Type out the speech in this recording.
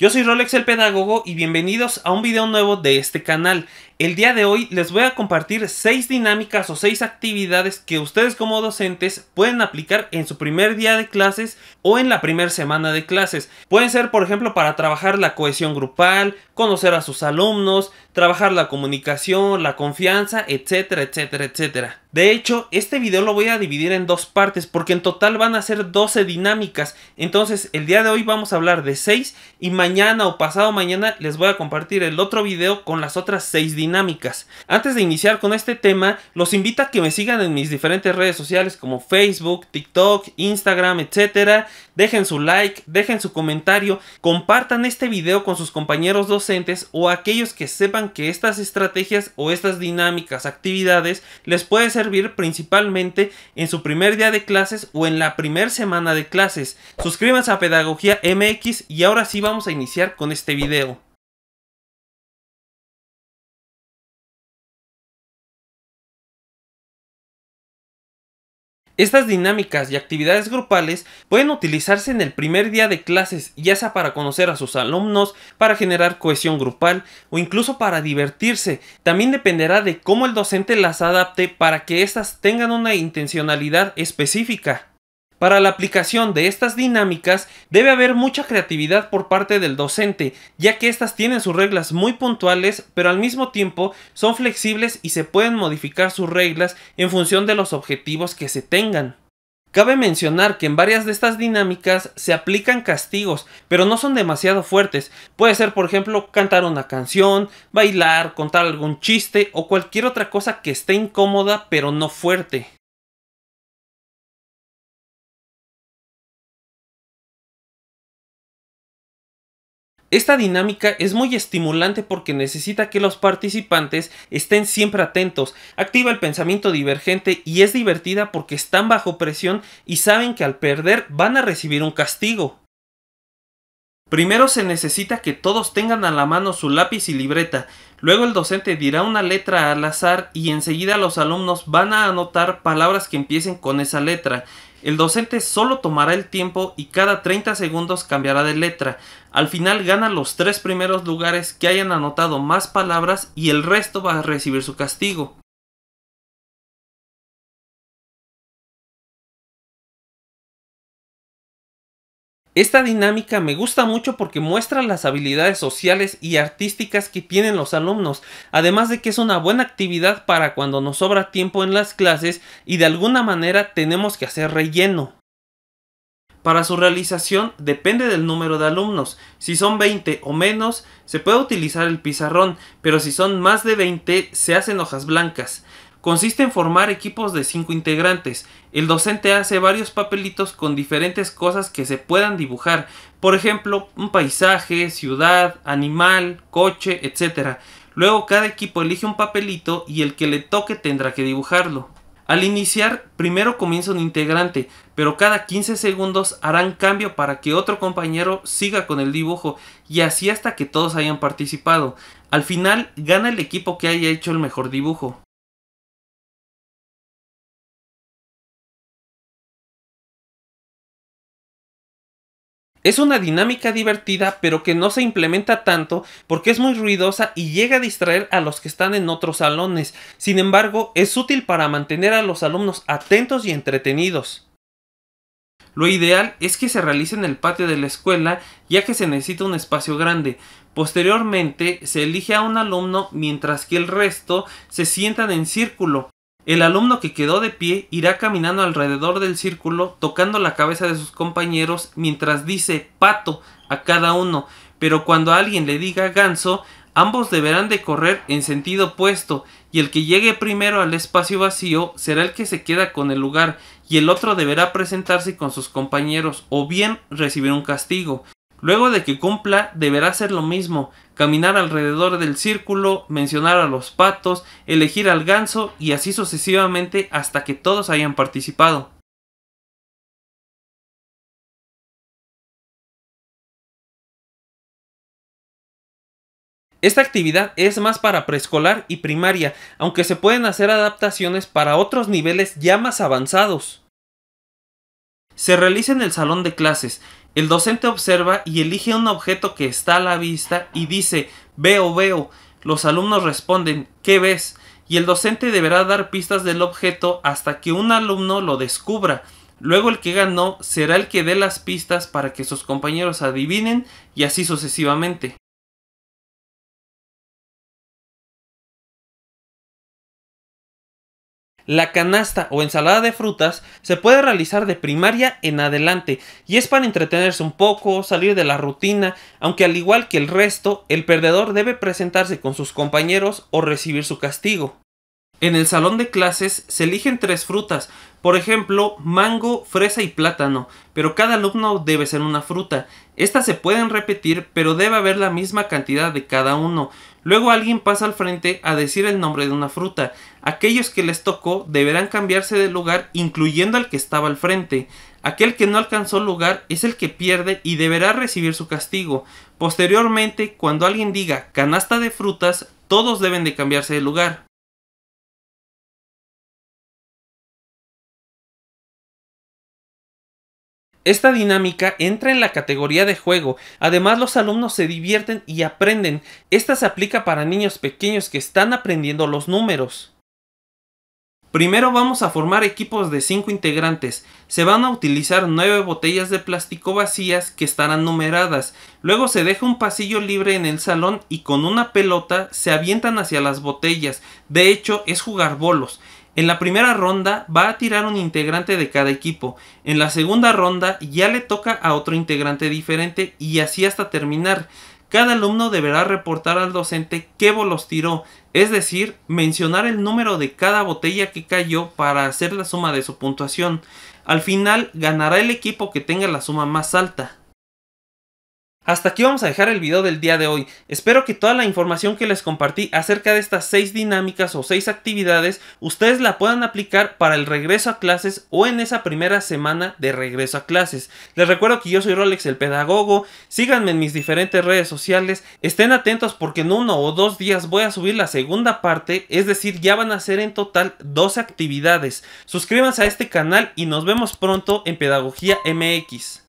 Yo soy Rolex el Pedagogo y bienvenidos a un video nuevo de este canal. El día de hoy les voy a compartir 6 dinámicas o 6 actividades que ustedes como docentes pueden aplicar en su primer día de clases o en la primera semana de clases. Pueden ser por ejemplo para trabajar la cohesión grupal, conocer a sus alumnos, trabajar la comunicación, la confianza, etcétera, etcétera, etcétera. De hecho, este video lo voy a dividir en dos partes porque en total van a ser 12 dinámicas. Entonces, el día de hoy vamos a hablar de 6 y mañana o pasado mañana les voy a compartir el otro video con las otras 6 dinámicas. Antes de iniciar con este tema, los invito a que me sigan en mis diferentes redes sociales como Facebook, TikTok, Instagram, etc. Dejen su like, dejen su comentario, compartan este video con sus compañeros docentes o aquellos que sepan que estas estrategias o estas dinámicas, actividades les pueden ser servir principalmente en su primer día de clases o en la primera semana de clases. Suscríbanse a Pedagogía MX y ahora sí vamos a iniciar con este video. Estas dinámicas y actividades grupales pueden utilizarse en el primer día de clases, ya sea para conocer a sus alumnos, para generar cohesión grupal o incluso para divertirse. También dependerá de cómo el docente las adapte para que éstas tengan una intencionalidad específica. Para la aplicación de estas dinámicas debe haber mucha creatividad por parte del docente, ya que estas tienen sus reglas muy puntuales, pero al mismo tiempo son flexibles y se pueden modificar sus reglas en función de los objetivos que se tengan. Cabe mencionar que en varias de estas dinámicas se aplican castigos, pero no son demasiado fuertes. Puede ser, por ejemplo, cantar una canción, bailar, contar algún chiste o cualquier otra cosa que esté incómoda pero no fuerte. Esta dinámica es muy estimulante porque necesita que los participantes estén siempre atentos, activa el pensamiento divergente y es divertida porque están bajo presión y saben que al perder van a recibir un castigo. Primero se necesita que todos tengan a la mano su lápiz y libreta, luego el docente dirá una letra al azar y enseguida los alumnos van a anotar palabras que empiecen con esa letra, el docente solo tomará el tiempo y cada 30 segundos cambiará de letra. Al final gana los tres primeros lugares que hayan anotado más palabras y el resto va a recibir su castigo. Esta dinámica me gusta mucho porque muestra las habilidades sociales y artísticas que tienen los alumnos, además de que es una buena actividad para cuando nos sobra tiempo en las clases y de alguna manera tenemos que hacer relleno. Para su realización depende del número de alumnos. Si son 20 o menos, se puede utilizar el pizarrón, pero si son más de 20, se hacen hojas blancas. Consiste en formar equipos de 5 integrantes. El docente hace varios papelitos con diferentes cosas que se puedan dibujar. Por ejemplo, un paisaje, ciudad, animal, coche, etc. Luego cada equipo elige un papelito y el que le toque tendrá que dibujarlo. Al iniciar, primero comienza un integrante, pero cada 15 segundos harán cambio para que otro compañero siga con el dibujo y así hasta que todos hayan participado. Al final, gana el equipo que haya hecho el mejor dibujo. Es una dinámica divertida, pero que no se implementa tanto porque es muy ruidosa y llega a distraer a los que están en otros salones. Sin embargo, es útil para mantener a los alumnos atentos y entretenidos. Lo ideal es que se realice en el patio de la escuela, ya que se necesita un espacio grande. Posteriormente, se elige a un alumno mientras que el resto se sientan en círculo. El alumno que quedó de pie irá caminando alrededor del círculo, tocando la cabeza de sus compañeros mientras dice pato a cada uno, pero cuando alguien le diga ganso, ambos deberán de correr en sentido opuesto, y el que llegue primero al espacio vacío será el que se queda con el lugar, y el otro deberá presentarse con sus compañeros o bien recibir un castigo. Luego de que cumpla, deberá hacer lo mismo, caminar alrededor del círculo, mencionar a los patos, elegir al ganso y así sucesivamente hasta que todos hayan participado. Esta actividad es más para preescolar y primaria, aunque se pueden hacer adaptaciones para otros niveles ya más avanzados. Se realiza en el salón de clases. El docente observa y elige un objeto que está a la vista y dice veo, veo. Los alumnos responden ¿qué ves? y el docente deberá dar pistas del objeto hasta que un alumno lo descubra. Luego el que ganó será el que dé las pistas para que sus compañeros adivinen y así sucesivamente. La canasta o ensalada de frutas se puede realizar de primaria en adelante y es para entretenerse un poco, salir de la rutina, aunque al igual que el resto, el perdedor debe presentarse con sus compañeros o recibir su castigo. En el salón de clases se eligen tres frutas, por ejemplo, mango, fresa y plátano, pero cada alumno debe ser una fruta. Estas se pueden repetir, pero debe haber la misma cantidad de cada uno. Luego alguien pasa al frente a decir el nombre de una fruta. Aquellos que les tocó deberán cambiarse de lugar, incluyendo al que estaba al frente. Aquel que no alcanzó lugar es el que pierde y deberá recibir su castigo. Posteriormente, cuando alguien diga canasta de frutas, todos deben de cambiarse de lugar. Esta dinámica entra en la categoría de juego, además los alumnos se divierten y aprenden. Esta se aplica para niños pequeños que están aprendiendo los números. Primero vamos a formar equipos de 5 integrantes. Se van a utilizar 9 botellas de plástico vacías que estarán numeradas. Luego se deja un pasillo libre en el salón y con una pelota se avientan hacia las botellas. De hecho, es jugar bolos. En la primera ronda va a tirar un integrante de cada equipo. En la segunda ronda ya le toca a otro integrante diferente y así hasta terminar. Cada alumno deberá reportar al docente qué bolos tiró, es decir, mencionar el número de cada botella que cayó para hacer la suma de su puntuación. Al final ganará el equipo que tenga la suma más alta. Hasta aquí vamos a dejar el video del día de hoy. Espero que toda la información que les compartí acerca de estas 6 dinámicas o 6 actividades, ustedes la puedan aplicar para el regreso a clases o en esa primera semana de regreso a clases. Les recuerdo que yo soy Rolex el pedagogo, síganme en mis diferentes redes sociales, estén atentos porque en uno o dos días voy a subir la segunda parte, es decir, ya van a ser en total 12 actividades. Suscríbanse a este canal y nos vemos pronto en Pedagogía MX.